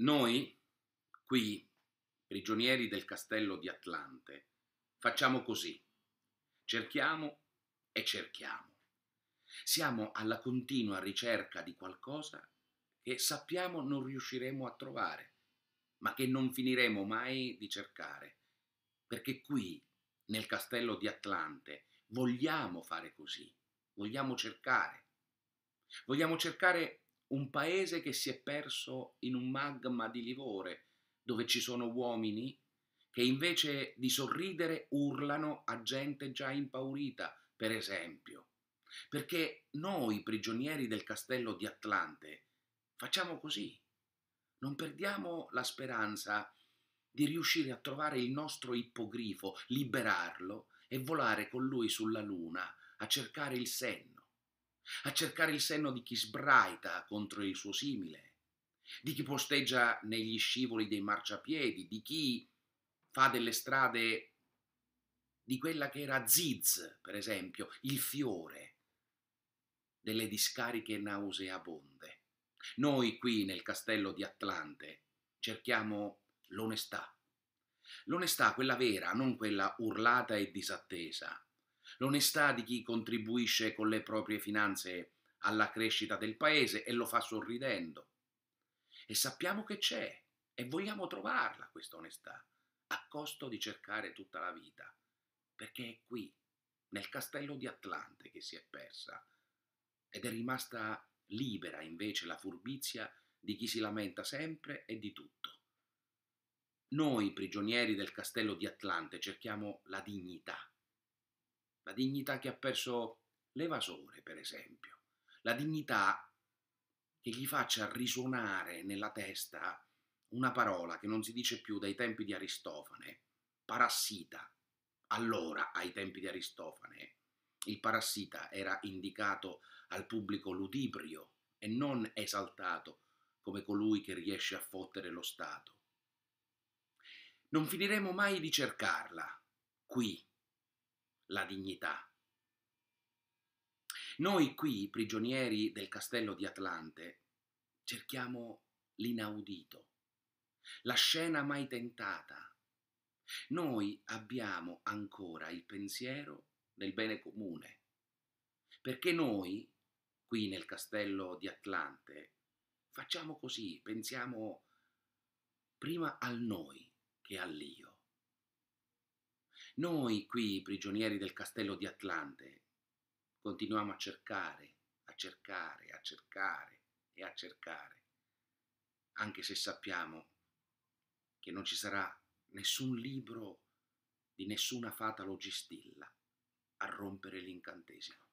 Noi, qui, prigionieri del castello di Atlante, facciamo così. Cerchiamo e cerchiamo. Siamo alla continua ricerca di qualcosa che sappiamo non riusciremo a trovare, ma che non finiremo mai di cercare, perché qui, nel castello di Atlante, vogliamo fare così, vogliamo cercare. Vogliamo cercare un paese che si è perso in un magma di livore, dove ci sono uomini che invece di sorridere urlano a gente già impaurita, per esempio. Perché noi, prigionieri del castello di Atlante, facciamo così. Non perdiamo la speranza di riuscire a trovare il nostro ippogrifo, liberarlo e volare con lui sulla luna a cercare il senno a cercare il senno di chi sbraita contro il suo simile, di chi posteggia negli scivoli dei marciapiedi, di chi fa delle strade di quella che era Ziz, per esempio, il fiore delle discariche nauseabonde. Noi qui nel castello di Atlante cerchiamo l'onestà. L'onestà, quella vera, non quella urlata e disattesa, l'onestà di chi contribuisce con le proprie finanze alla crescita del paese e lo fa sorridendo. E sappiamo che c'è e vogliamo trovarla questa onestà, a costo di cercare tutta la vita, perché è qui, nel castello di Atlante, che si è persa ed è rimasta libera invece la furbizia di chi si lamenta sempre e di tutto. Noi, prigionieri del castello di Atlante, cerchiamo la dignità la dignità che ha perso l'evasore, per esempio, la dignità che gli faccia risuonare nella testa una parola che non si dice più dai tempi di Aristofane, parassita. Allora, ai tempi di Aristofane, il parassita era indicato al pubblico ludibrio e non esaltato come colui che riesce a fottere lo Stato. Non finiremo mai di cercarla, qui, la dignità. Noi qui, prigionieri del castello di Atlante, cerchiamo l'inaudito, la scena mai tentata. Noi abbiamo ancora il pensiero del bene comune, perché noi, qui nel castello di Atlante, facciamo così, pensiamo prima al noi che all'io. Noi qui, prigionieri del castello di Atlante, continuiamo a cercare, a cercare, a cercare e a cercare, anche se sappiamo che non ci sarà nessun libro di nessuna fatalo gistilla a rompere l'incantesimo.